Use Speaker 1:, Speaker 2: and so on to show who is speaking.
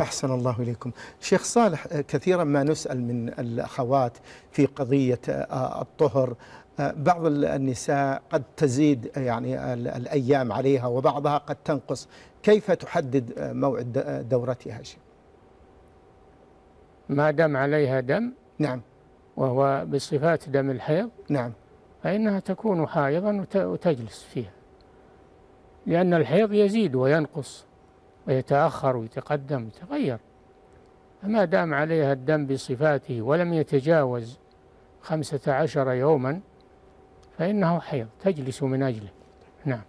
Speaker 1: أحسن الله إليكم
Speaker 2: شيخ صالح آه، كثيرا ما نسأل من الأخوات في قضية آه، آه، الطهر بعض النساء قد تزيد يعني الأيام عليها وبعضها قد تنقص كيف تحدد موعد دورتها شيخ
Speaker 3: ما دم عليها دم نعم وهو بصفات دم الحيض نعم فإنها تكون حائضا وتجلس فيها لأن الحيض يزيد وينقص ويتأخر ويتقدم يتغير فما دام عليها الدم بصفاته ولم يتجاوز خمسة عشر يوما فإنه حيض تجلس من أجله
Speaker 4: نعم